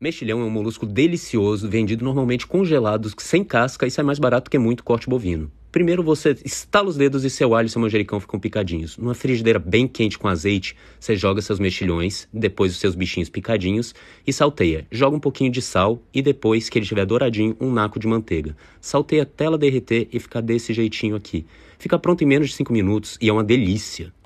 Mexilhão é um molusco delicioso, vendido normalmente congelado, sem casca e sai mais barato que muito corte bovino. Primeiro você estala os dedos e seu alho e seu manjericão ficam picadinhos. Numa frigideira bem quente com azeite, você joga seus mexilhões, depois os seus bichinhos picadinhos e salteia. Joga um pouquinho de sal e depois que ele estiver douradinho, um naco de manteiga. Salteia até ela derreter e ficar desse jeitinho aqui. Fica pronto em menos de 5 minutos e é uma delícia.